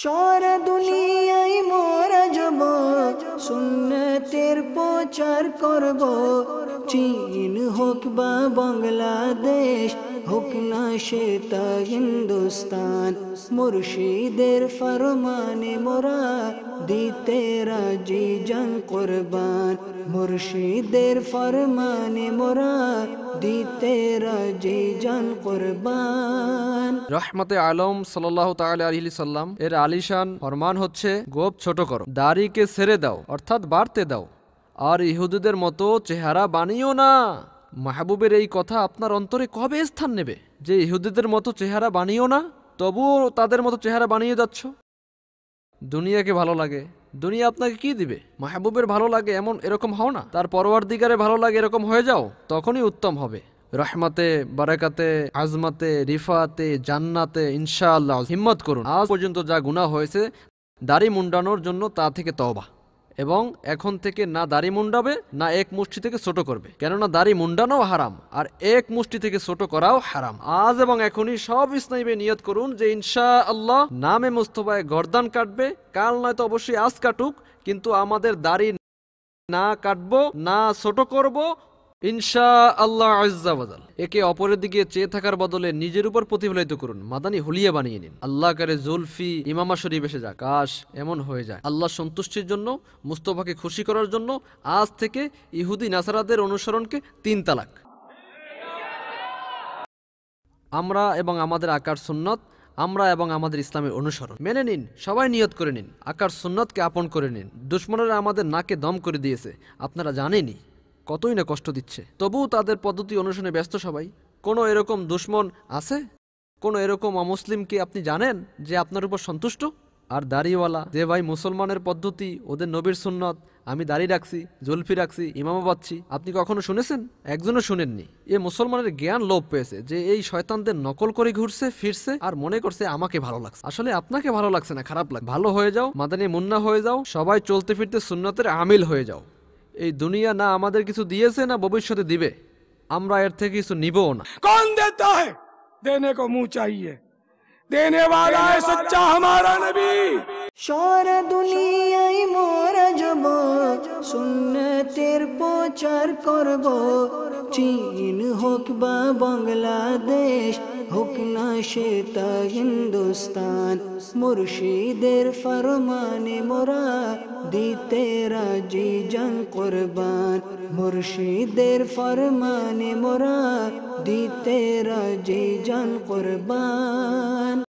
সারা দুনিয়ায় মোরা যাব সুন্নতের প্রচার করব চীন হোক বা বাংলাদেশ হোক না সেতা হিন্দুস্তান মুর্শিদের ফরমানে মোরা দিতে রাজি জং কোরবান মুর্শিদের ফরমানে মোরা দিতে রাজি জান কোরবান রহমতে আলম সাল্লাহ তাআলা আলাইহি সাল্লাম এর আলিশান ফরমান হচ্ছে গোপ ছোট করো দাড়িকে ছেড়ে দাও অর্থাৎ বাড়তে দাও আর ইহুদুদের মতো চেহারা বানিও না মাহবুবের এই কথা আপনার অন্তরে কবে স্থান নেবে যে ইহুদিদের মতো চেহারা বানিও না তবুও তাদের মতো চেহারা বানিয়ে যাচ্ছ দুনিয়াকে ভালো লাগে দুনিয়া আপনাকে কি দিবে মাহবুবের ভালো লাগে এমন এরকম হও না তার পরওয়ার দিগারে ভালো লাগে এরকম হয়ে যাও তখনই উত্তম হবে রহমাতে বারাকাতে আজমাতে রিফাতে জান্নাতে ইনশাআল্লাহ হিম্মত করুন আজ পর্যন্ত যা গুণা হয়েছে দাড়ি মুন্ডানোর জন্য তা থেকে তবা এবং এখন থেকে না দাড়ি মুন্ডাবে না এক মুষ্টি থেকে ছোট করবে কেননা দাড়ি মুন্ডানো হারাম আর এক মুষ্টি থেকে ছোট করাও হারাম আজ এবং এখনই সব ইসনাইবে নিয়ত করুন যে ইনশা আল্লাহ নামে মুস্তফায় গরদান কাটবে কাল নয় তো অবশ্যই আজ কাটুক কিন্তু আমাদের দাড়ি না কাটবো না ছোট করব ইনশা আল্লাহ আজাল একে অপরের দিকে চেয়ে থাকার বদলে নিজের উপর প্রতিফলিত করুন মাদানি হলিয়া বানিয়ে নিন আল্লাহ কারে জুলফি ইমামা শরীফ এসে যাক আশ এমন হয়ে যায় আল্লাহ সন্তুষ্টির জন্য মুস্তফাকে খুশি করার জন্য আজ থেকে ইহুদি নাসারাদের অনুসরণকে তিন তালাক আমরা এবং আমাদের আকার সুন্নত আমরা এবং আমাদের ইসলামের অনুসরণ মেনে নিন সবাই নিয়ত করে নিন আকার সুন্নতকে আপন করে নিন দুশ্মনেরা আমাদের নাকে দম করে দিয়েছে আপনারা জানেনই কতই না কষ্ট দিচ্ছে তবুও তাদের পদ্ধতি অনুসরণে ব্যস্ত সবাই কোনো এরকম দুশ্মন আছে কোনো এরকম অমুসলিমকে আপনি জানেন যে আপনার উপর সন্তুষ্ট আর দাড়িওয়ালা যে ভাই মুসলমানের পদ্ধতি ওদের নবীর সুন্নত আমি দাঁড়িয়ে রাখছি জুলফি রাখছি ইমামা পাচ্ছি আপনি কখনো শুনেছেন একজনও শুনেননি এ মুসলমানের জ্ঞান লোভ পেয়েছে যে এই শয়তানদের নকল করে ঘুরছে ফিরছে আর মনে করছে আমাকে ভালো লাগছে আসলে আপনাকে ভালো লাগছে না খারাপ লাগে ভালো হয়ে যাও মাদানি মুন্না হয়ে যাও সবাই চলতে ফিরতে সুন্নতের আমিল হয়ে যাও এই দুনিয়া না আমাদের কিছু দিয়েছে না ভবিষ্যতে দিবে আমরা এর থেকে কিছু নিবও না কোন দেতা হ্যাঁ দেনে কো মুহ চাইয়ে দেনে ওয়ালা হ্যায় সচ্চা হামারা নবী শোর দুনিয়াই মোর জব সুন্নতের প্রচার করব চীন হোক বা বাংলাদেশ হোক না সে তা হিন্দুস্তান মুর্শিদের ফরমানে মোরা দিতে রাজি জং কোরবান মুর্শিদের ফরমানে মোরা দিতে রাজি জং কোরবান